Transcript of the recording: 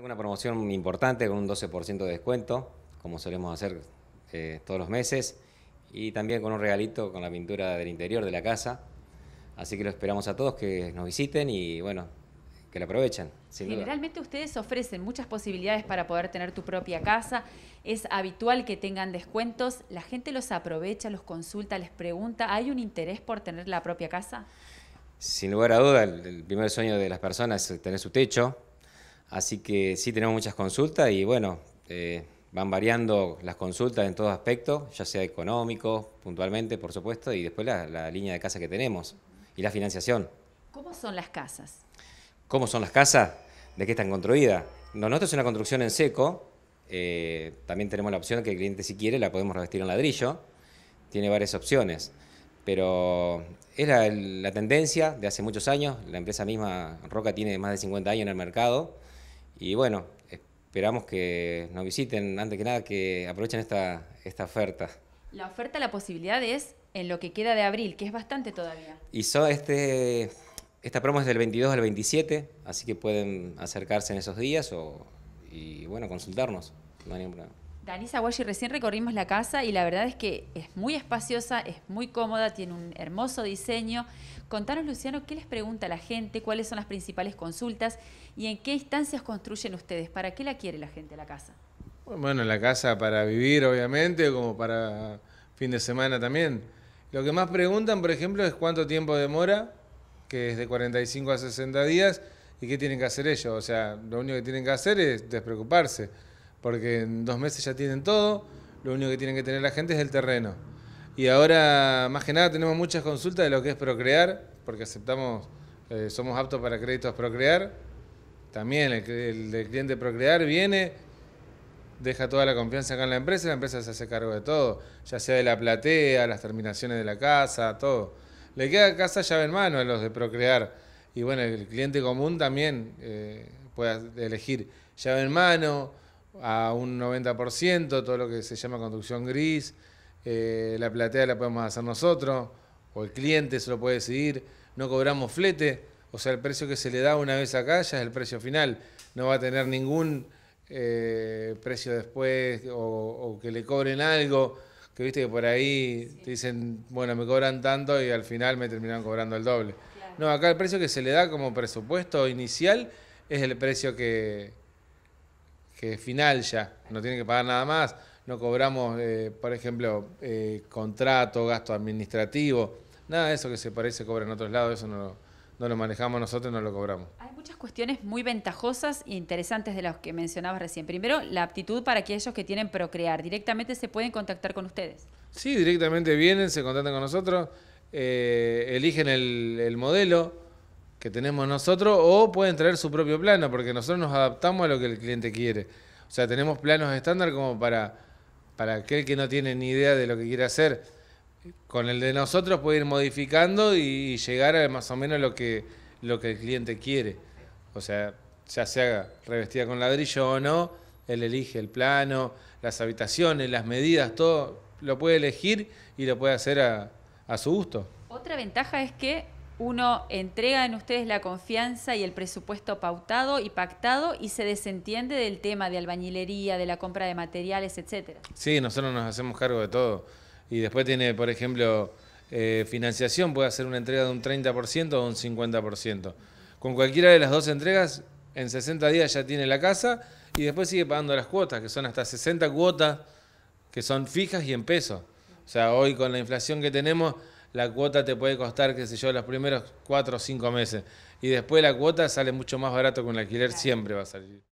una promoción importante con un 12% de descuento, como solemos hacer eh, todos los meses, y también con un regalito con la pintura del interior de la casa. Así que lo esperamos a todos que nos visiten y bueno, que la aprovechen. Generalmente ustedes ofrecen muchas posibilidades para poder tener tu propia casa. Es habitual que tengan descuentos. La gente los aprovecha, los consulta, les pregunta. ¿Hay un interés por tener la propia casa? Sin lugar a duda, el primer sueño de las personas es tener su techo Así que sí tenemos muchas consultas y bueno, eh, van variando las consultas en todos aspectos, ya sea económico, puntualmente, por supuesto, y después la, línea de casa que tenemos y la financiación. ¿Cómo son las casas? ¿Cómo son las casas? ¿De qué están construidas? Nosotros es una construcción en seco, eh, también tenemos la opción que el cliente si quiere la podemos revestir en ladrillo, tiene varias opciones, pero es la tendencia de hace muchos años, la empresa misma Roca tiene más de 50 años en el mercado, y bueno, esperamos que nos visiten, antes que nada, que aprovechen esta, esta oferta. La oferta, la posibilidad es en lo que queda de abril, que es bastante todavía. Y este, esta promo es del 22 al 27, así que pueden acercarse en esos días o, y bueno, consultarnos. No hay problema. Danisa Washi, recién recorrimos la casa y la verdad es que es muy espaciosa, es muy cómoda, tiene un hermoso diseño. Contanos, Luciano, qué les pregunta la gente, cuáles son las principales consultas y en qué instancias construyen ustedes, para qué la quiere la gente la casa. Bueno, la casa para vivir, obviamente, como para fin de semana también. Lo que más preguntan, por ejemplo, es cuánto tiempo demora, que es de 45 a 60 días, y qué tienen que hacer ellos. O sea, lo único que tienen que hacer es despreocuparse porque en dos meses ya tienen todo, lo único que tienen que tener la gente es el terreno. Y ahora, más que nada, tenemos muchas consultas de lo que es procrear, porque aceptamos, eh, somos aptos para créditos procrear. También el, cliente procrear viene, deja toda la confianza acá en la empresa y la empresa se hace cargo de todo, ya sea de la platea, las terminaciones de la casa, todo. Le queda casa llave en mano a los de procrear. Y bueno, el cliente común también eh, puede elegir llave en mano, a un 90%, todo lo que se llama conducción gris, eh, la platea la podemos hacer nosotros, o el cliente se lo puede decidir, no cobramos flete, o sea, el precio que se le da una vez acá ya es el precio final, no va a tener ningún eh, precio después o, que le cobren algo, que viste que por ahí te dicen, bueno, me cobran tanto y al final me terminan cobrando el doble. No, acá el precio que se le da como presupuesto inicial es el precio que, que es final ya, no tienen que pagar nada más, no cobramos, eh, por ejemplo, eh, contrato, gasto administrativo, nada de eso que se parece cobra en otros lados, eso no, no lo manejamos nosotros, no lo cobramos. Hay muchas cuestiones muy ventajosas e interesantes de las que mencionabas recién. Primero, la aptitud para aquellos que tienen procrear. Directamente se pueden contactar con ustedes. Sí, directamente vienen, se contactan con nosotros, eh, eligen el, el modelo que tenemos nosotros o pueden traer su propio plano, porque nosotros nos adaptamos a lo que el cliente quiere. O sea, tenemos planos estándar como para, para aquel que no tiene ni idea de lo que quiere hacer. Con el de nosotros puede ir modificando y, llegar a más o menos lo que, lo que el cliente quiere. O sea, ya sea revestida con ladrillo o no, él elige el plano, las habitaciones, las medidas, todo lo puede elegir y lo puede hacer a, a su gusto. Otra ventaja es que uno entrega en ustedes la confianza y el presupuesto pautado y pactado y se desentiende del tema de albañilería, de la compra de materiales, etcétera. Sí, nosotros nos hacemos cargo de todo. Y después tiene, por ejemplo, eh, financiación, puede hacer una entrega de un 30% o un 50%. Con cualquiera de las dos entregas, en 60 días ya tiene la casa y después sigue pagando las cuotas, que son hasta 60 cuotas que son fijas y en peso. O sea, hoy con la inflación que tenemos la cuota te puede costar, qué sé yo, los primeros cuatro o cinco meses. Y después la cuota sale mucho más barato que el alquiler, siempre va a salir.